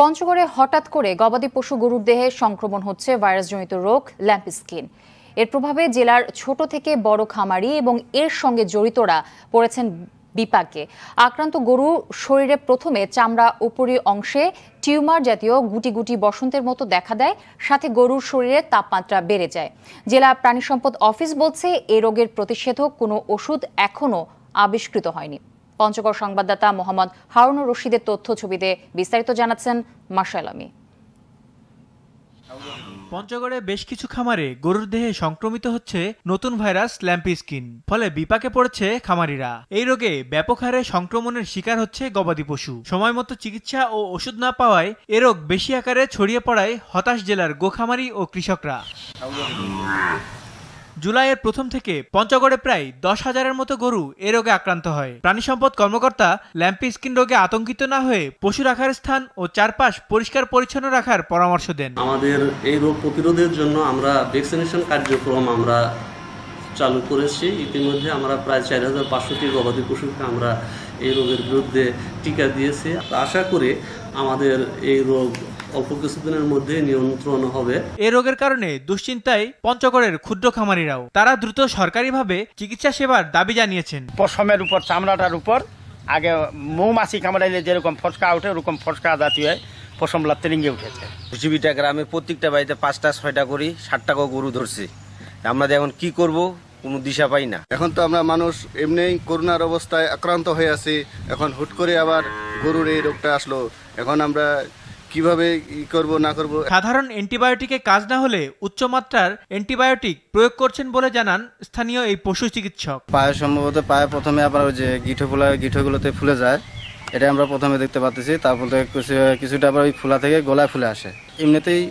পঞ্চগড়ে হঠাৎ করে গবাদি পশু গরুর দেহে সংক্রমণ হচ্ছে ভাইরাসজনিত রোগ ল্যাম্প স্কিন এর প্রভাবে জেলার ছোট থেকে বড় খামারি এবং এর সঙ্গে জড়িতরা পড়েছেন বিপাকে আক্রান্ত গরু শরীরে প্রথমে চামড়া উপরি অংশে টিউমার জাতীয় গুটি গুটি বসন্তের মতো দেখা দেয় সাথে গরুর শরীরের তাপমাত্রা বেড়ে যায় জেলা প্রাণী সম্পদ অফিস বলছে এ রোগের প্রতিষেধক কোনো ওষুধ এখনও আবিষ্কৃত হয়নি পঞ্চগড় সংবাদদাতা মোহাম্মদ হারুনুর রশিদের তথ্য ছবিতে বিস্তারিত জানাচ্ছেন মার্শাল আমি পঞ্চগড়ে বেশ কিছু খামারে গরুর দেহে সংক্রমিত হচ্ছে নতুন ভাইরাস ল্যাম্পিস্কিন ফলে বিপাকে পড়েছে খামারিরা এই রোগে ব্যাপক হারে সংক্রমণের শিকার হচ্ছে গবাদি পশু সময় মতো চিকিৎসা ও ওষুধ না পাওয়ায় এ রোগ বেশি আকারে ছড়িয়ে পড়ায় হতাশ জেলার গোখামারি ও কৃষকরা জুলাইয়ের প্রথম থেকে পঞ্চগড়ে প্রায় দশ হাজারের মতো গরু এ রোগে আক্রান্ত হয় প্রাণী সম্পদ কর্মকর্তা ল্যাম্পি স্কিন রোগে আতঙ্কিত না হয়ে পশু রাখার স্থান ও চারপাশ পরিষ্কার পরিচ্ছন্ন রাখার পরামর্শ দেন আমাদের এই রোগ প্রতিরোধের জন্য আমরা ভ্যাকসিনেশন কার্যক্রম আমরা চালু করেছি ইতিমধ্যে আমরা প্রায় চার হাজার পাঁচশোটি গবাদি পশুকে আমরা এই রোগের বিরুদ্ধে টিকা দিয়েছি আশা করি আমাদের এই রোগ অল্প কিছুদিনের মধ্যে নিয়ন্ত্রণ হবে এ রোগের কারণে দুশ্চিন্তায় পঞ্চগড়ের ক্ষুদ্র খামারিরাও তারা দ্রুত সরকারিভাবে চিকিৎসা সেবার দাবি জানিয়েছেন পশমের উপর চামড়াটার উপর আগে মৌমাছি কামড়াইলে যেরকম ফটকা ওঠে ওরকম ফটকা জাতীয় পশম লাতেরিঙ্গে উঠেছে পৃথিবীটা গ্রামে প্রত্যেকটা বাড়িতে পাঁচটা ছয়টা করি করে গরু ধরছে আমরা এখন কি করব কোনো দিশা পাই না এখন তো আমরা মানুষ এমনিই করোনার অবস্থায় আক্রান্ত হয়ে আছি এখন হুট করে আবার গরুর এই রোগটা আসলো এখন আমরা কিভাবে ই করব না করব সাধারণ অ্যান্টিবায়োটিকে কাজ না হলে উচ্চমাত্রার অ্যান্টিবায়োটিক প্রয়োগ করছেন বলে জানান স্থানীয় এই পশু চিকিৎসক পায়ে সম্ভবত পায়ে প্রথমে আবার ওই যে গিঠো ফুলা গিঠোগুলোতে ফুলে যায় এটা আমরা প্রথমে দেখতে পাচ্ছি তারপর থেকে কিছুটা আবার ওই ফুলা থেকে গলায় ফুলে আসে এমনিতেই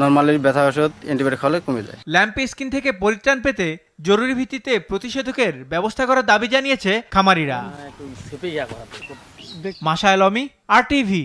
নর্মালি ব্যথা ওষুধ অ্যান্টিবায়োটিক হলে কমে যায় ল্যাম্পি স্কিন থেকে পরিত্রাণ পেতে জরুরি ভিত্তিতে প্রতিষেধকের ব্যবস্থা করার দাবি জানিয়েছে খামারিরা হ্যাঁ, মাসায়লমি আর টিভি